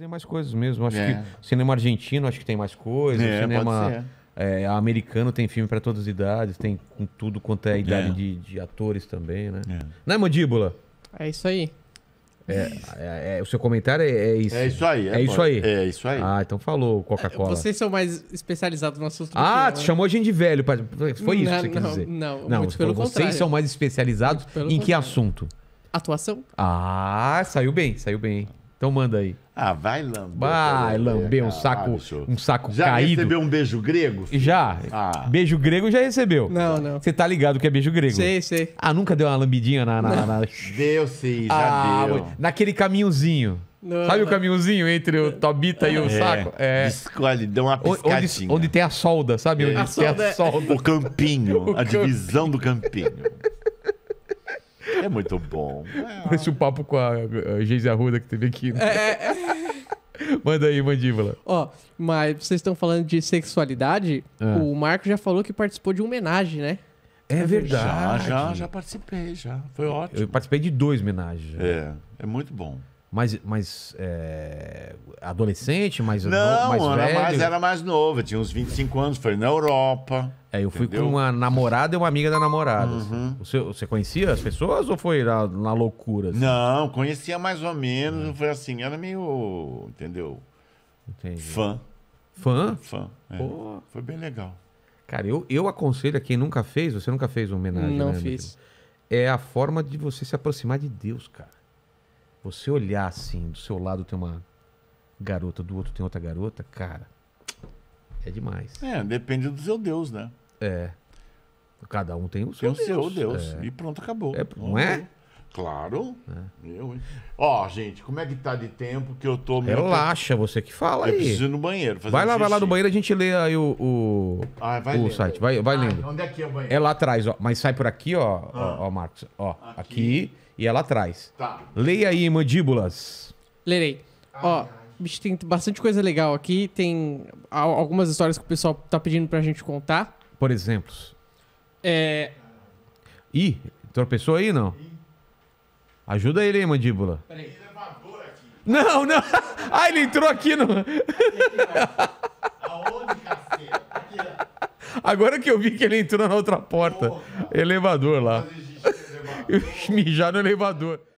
fazer mais coisas mesmo. Acho é. que cinema argentino, acho que tem mais coisas. É, cinema é, americano tem filme para todas as idades, tem com tudo quanto é a idade é. de, de, atores também, né? É. Né, Mandíbula? É isso aí. É, é, é o seu comentário é, é, isso. É isso aí. É, isso aí. É isso aí. Ah, então falou, Coca-Cola. Vocês são mais especializados no assunto. Ah, tu né? chamou a gente de velho. Pra... Foi isso não, que você quer dizer. Não, não muito pelo falou, contrário. Vocês são mais especializados em que contrário. assunto? Atuação. Ah, saiu bem, saiu bem. Então manda aí. Ah, vai lamber. Vai lamber um saco, um saco já caído. Já recebeu um beijo grego? Filho? Já. Ah. Beijo grego já recebeu. Não, não. Você tá ligado que é beijo grego? Sei, sei. Ah, nunca deu uma lambidinha na... na, na... Deu sim, já ah, deu. Naquele caminhozinho. Não, Sabe não. o caminhozinho entre o Tobita e o é. saco? É. Escolhe, dá uma piscadinha. Onde, onde tem a solda, sabe? É. Onde a tem solda a é solda. O campinho, o a divisão do campinho. É muito bom. É, Parece um papo com a Geise Arruda que teve aqui. Né? É, é, é. Manda aí, mandíbula. Ó, mas vocês estão falando de sexualidade. O Marco já falou que participou de uma homenagem, né? É verdade. Já, já, já participei, já. Foi ótimo. Eu participei de dois homenagens. Né? É, é muito bom mais, mais é, adolescente, mais Não, no, mais era velho. mais era mais nova, tinha uns 25 anos, foi na Europa. É, eu entendeu? fui com uma namorada e uma amiga da namorada. Assim. Uhum. Você, você, conhecia as pessoas ou foi na, na loucura? Assim? Não, conhecia mais ou menos, uhum. foi assim, era meio, entendeu? Entendi. Fã. Fã? Fã. É. Pô. Foi bem legal. Cara, eu, eu aconselho a quem nunca fez, você nunca fez uma homenagem. Não né, fiz. É a forma de você se aproximar de Deus, cara. Você olhar assim, do seu lado tem uma garota, do outro tem outra garota, cara, é demais. É, depende do seu Deus, né? É. Cada um tem o seu tem Deus. o seu Deus. É. E pronto, acabou. É, não é? Claro. É. Eu, hein? Ó, gente, como é que tá de tempo que eu tô... Relaxa, meio... você que fala aí. Eu preciso ir no banheiro. vai lá, vai lá no banheiro, a gente lê aí o, o, ah, vai o site. Vai, vai ah, lendo. Onde é que é o banheiro? É lá atrás, ó. Mas sai por aqui, ó, ah. ó, Marcos. Ó, aqui. aqui. e é lá atrás. Tá. Leia aí, mandíbulas. Lerei. ó, ai. bicho, tem bastante coisa legal aqui. Tem algumas histórias que o pessoal tá pedindo pra gente contar. Por exemplo? É... Ih, tropeçou aí, não? Ih. Ajuda ele aí, mandíbula. Peraí. Não, não. Ah, ele entrou aqui no. Agora que eu vi que ele entrou na outra porta. Elevador lá. Mijar no elevador.